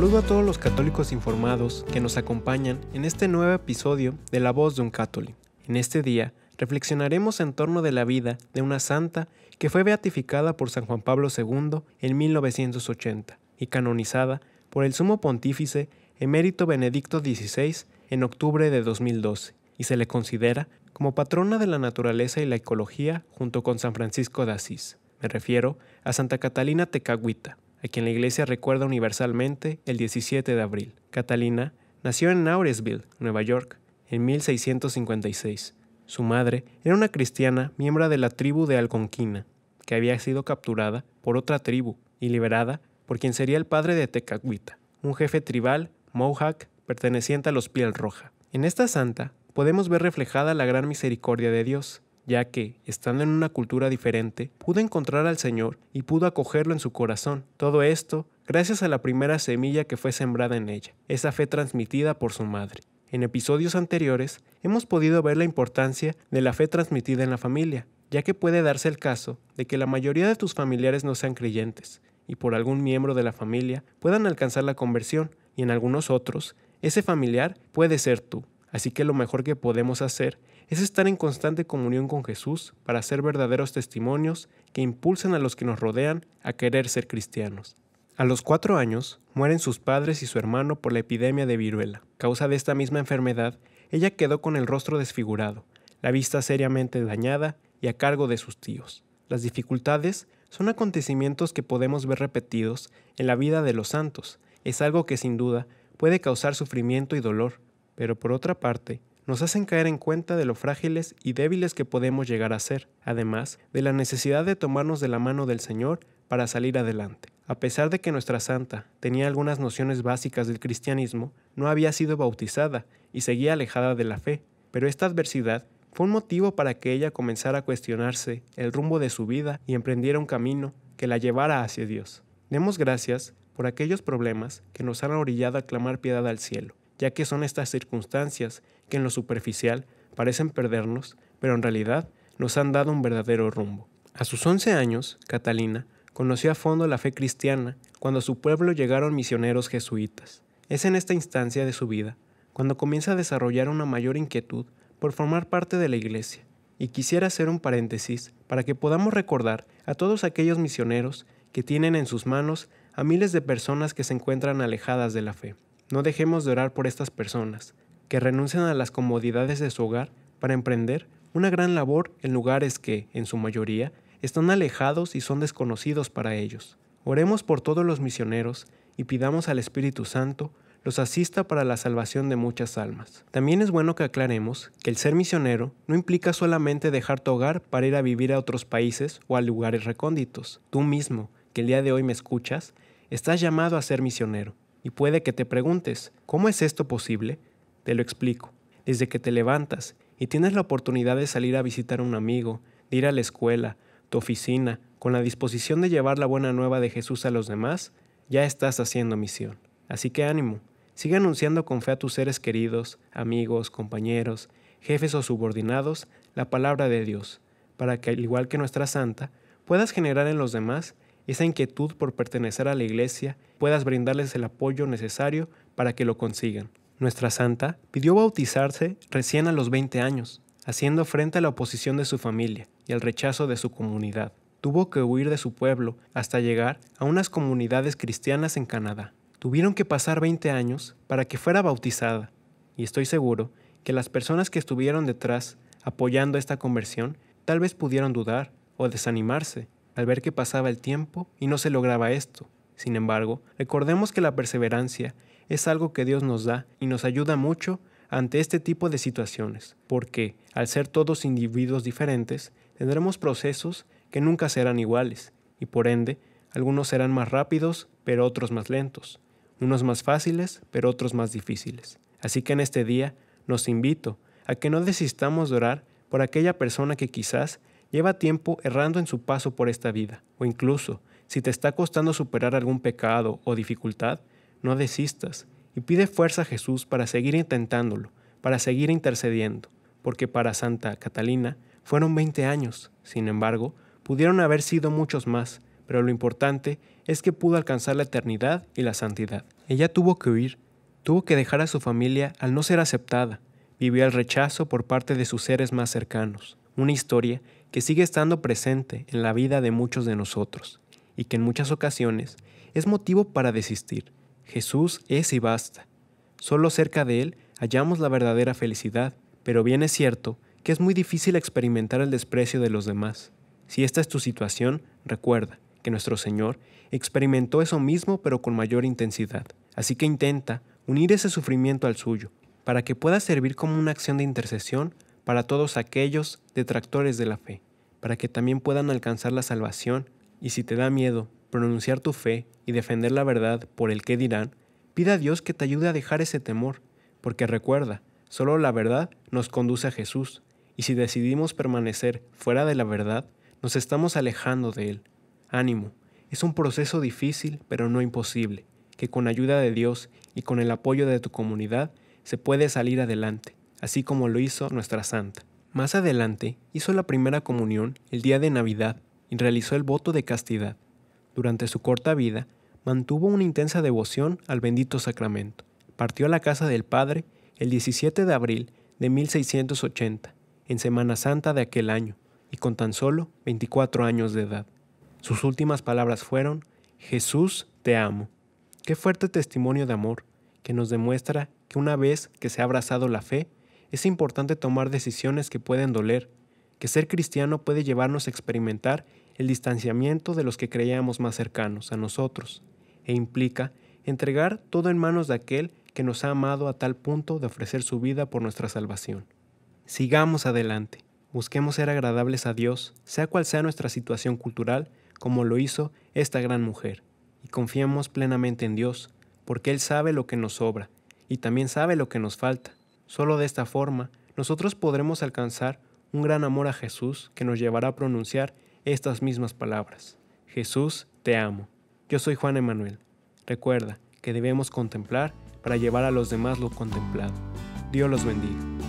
Saludo a todos los católicos informados que nos acompañan en este nuevo episodio de La Voz de un Católico. En este día reflexionaremos en torno de la vida de una santa que fue beatificada por San Juan Pablo II en 1980 y canonizada por el sumo pontífice emérito Benedicto XVI en octubre de 2012, y se le considera como patrona de la naturaleza y la ecología junto con San Francisco de Asís. Me refiero a Santa Catalina Tecahuita, a quien la iglesia recuerda universalmente el 17 de abril. Catalina nació en Nauresville, Nueva York, en 1656. Su madre era una cristiana miembro de la tribu de Alconquina, que había sido capturada por otra tribu y liberada por quien sería el padre de Tecahuita, un jefe tribal Mohawk perteneciente a los Piel Roja. En esta santa podemos ver reflejada la gran misericordia de Dios, ya que, estando en una cultura diferente, pudo encontrar al Señor y pudo acogerlo en su corazón. Todo esto gracias a la primera semilla que fue sembrada en ella, esa fe transmitida por su madre. En episodios anteriores hemos podido ver la importancia de la fe transmitida en la familia, ya que puede darse el caso de que la mayoría de tus familiares no sean creyentes y por algún miembro de la familia puedan alcanzar la conversión y en algunos otros, ese familiar puede ser tú. Así que lo mejor que podemos hacer es estar en constante comunión con Jesús para ser verdaderos testimonios que impulsen a los que nos rodean a querer ser cristianos. A los cuatro años, mueren sus padres y su hermano por la epidemia de viruela. Causa de esta misma enfermedad, ella quedó con el rostro desfigurado, la vista seriamente dañada y a cargo de sus tíos. Las dificultades son acontecimientos que podemos ver repetidos en la vida de los santos. Es algo que sin duda puede causar sufrimiento y dolor, pero por otra parte, nos hacen caer en cuenta de lo frágiles y débiles que podemos llegar a ser, además de la necesidad de tomarnos de la mano del Señor para salir adelante. A pesar de que nuestra santa tenía algunas nociones básicas del cristianismo, no había sido bautizada y seguía alejada de la fe, pero esta adversidad fue un motivo para que ella comenzara a cuestionarse el rumbo de su vida y emprendiera un camino que la llevara hacia Dios. Demos gracias por aquellos problemas que nos han orillado a clamar piedad al cielo ya que son estas circunstancias que en lo superficial parecen perdernos, pero en realidad nos han dado un verdadero rumbo. A sus 11 años, Catalina conoció a fondo la fe cristiana cuando a su pueblo llegaron misioneros jesuitas. Es en esta instancia de su vida cuando comienza a desarrollar una mayor inquietud por formar parte de la iglesia. Y quisiera hacer un paréntesis para que podamos recordar a todos aquellos misioneros que tienen en sus manos a miles de personas que se encuentran alejadas de la fe no dejemos de orar por estas personas, que renuncian a las comodidades de su hogar para emprender una gran labor en lugares que, en su mayoría, están alejados y son desconocidos para ellos. Oremos por todos los misioneros y pidamos al Espíritu Santo los asista para la salvación de muchas almas. También es bueno que aclaremos que el ser misionero no implica solamente dejar tu hogar para ir a vivir a otros países o a lugares recónditos. Tú mismo, que el día de hoy me escuchas, estás llamado a ser misionero. Y puede que te preguntes, ¿cómo es esto posible? Te lo explico. Desde que te levantas y tienes la oportunidad de salir a visitar a un amigo, de ir a la escuela, tu oficina, con la disposición de llevar la buena nueva de Jesús a los demás, ya estás haciendo misión. Así que ánimo, sigue anunciando con fe a tus seres queridos, amigos, compañeros, jefes o subordinados la palabra de Dios, para que, al igual que nuestra santa, puedas generar en los demás esa inquietud por pertenecer a la Iglesia, puedas brindarles el apoyo necesario para que lo consigan. Nuestra santa pidió bautizarse recién a los 20 años, haciendo frente a la oposición de su familia y al rechazo de su comunidad. Tuvo que huir de su pueblo hasta llegar a unas comunidades cristianas en Canadá. Tuvieron que pasar 20 años para que fuera bautizada, y estoy seguro que las personas que estuvieron detrás apoyando esta conversión tal vez pudieron dudar o desanimarse, al ver que pasaba el tiempo y no se lograba esto. Sin embargo, recordemos que la perseverancia es algo que Dios nos da y nos ayuda mucho ante este tipo de situaciones, porque, al ser todos individuos diferentes, tendremos procesos que nunca serán iguales, y por ende, algunos serán más rápidos, pero otros más lentos, unos más fáciles, pero otros más difíciles. Así que en este día, nos invito a que no desistamos de orar por aquella persona que quizás lleva tiempo errando en su paso por esta vida, o incluso, si te está costando superar algún pecado o dificultad, no desistas y pide fuerza a Jesús para seguir intentándolo, para seguir intercediendo, porque para Santa Catalina fueron 20 años, sin embargo, pudieron haber sido muchos más, pero lo importante es que pudo alcanzar la eternidad y la santidad. Ella tuvo que huir, tuvo que dejar a su familia al no ser aceptada, vivió el rechazo por parte de sus seres más cercanos, una historia que sigue estando presente en la vida de muchos de nosotros y que en muchas ocasiones es motivo para desistir. Jesús es y basta. Solo cerca de Él hallamos la verdadera felicidad, pero bien es cierto que es muy difícil experimentar el desprecio de los demás. Si esta es tu situación, recuerda que nuestro Señor experimentó eso mismo pero con mayor intensidad. Así que intenta unir ese sufrimiento al suyo, para que pueda servir como una acción de intercesión para todos aquellos detractores de la fe, para que también puedan alcanzar la salvación, y si te da miedo pronunciar tu fe y defender la verdad por el que dirán, pida a Dios que te ayude a dejar ese temor, porque recuerda, solo la verdad nos conduce a Jesús, y si decidimos permanecer fuera de la verdad, nos estamos alejando de Él. Ánimo, es un proceso difícil, pero no imposible, que con ayuda de Dios y con el apoyo de tu comunidad se puede salir adelante así como lo hizo nuestra santa. Más adelante hizo la primera comunión el día de Navidad y realizó el voto de castidad. Durante su corta vida, mantuvo una intensa devoción al bendito sacramento. Partió a la casa del Padre el 17 de abril de 1680, en Semana Santa de aquel año, y con tan solo 24 años de edad. Sus últimas palabras fueron, Jesús, te amo. Qué fuerte testimonio de amor que nos demuestra que una vez que se ha abrazado la fe, es importante tomar decisiones que pueden doler, que ser cristiano puede llevarnos a experimentar el distanciamiento de los que creíamos más cercanos a nosotros, e implica entregar todo en manos de aquel que nos ha amado a tal punto de ofrecer su vida por nuestra salvación. Sigamos adelante, busquemos ser agradables a Dios, sea cual sea nuestra situación cultural, como lo hizo esta gran mujer, y confiemos plenamente en Dios, porque Él sabe lo que nos sobra, y también sabe lo que nos falta, Solo de esta forma, nosotros podremos alcanzar un gran amor a Jesús que nos llevará a pronunciar estas mismas palabras. Jesús, te amo. Yo soy Juan Emanuel. Recuerda que debemos contemplar para llevar a los demás lo contemplado. Dios los bendiga.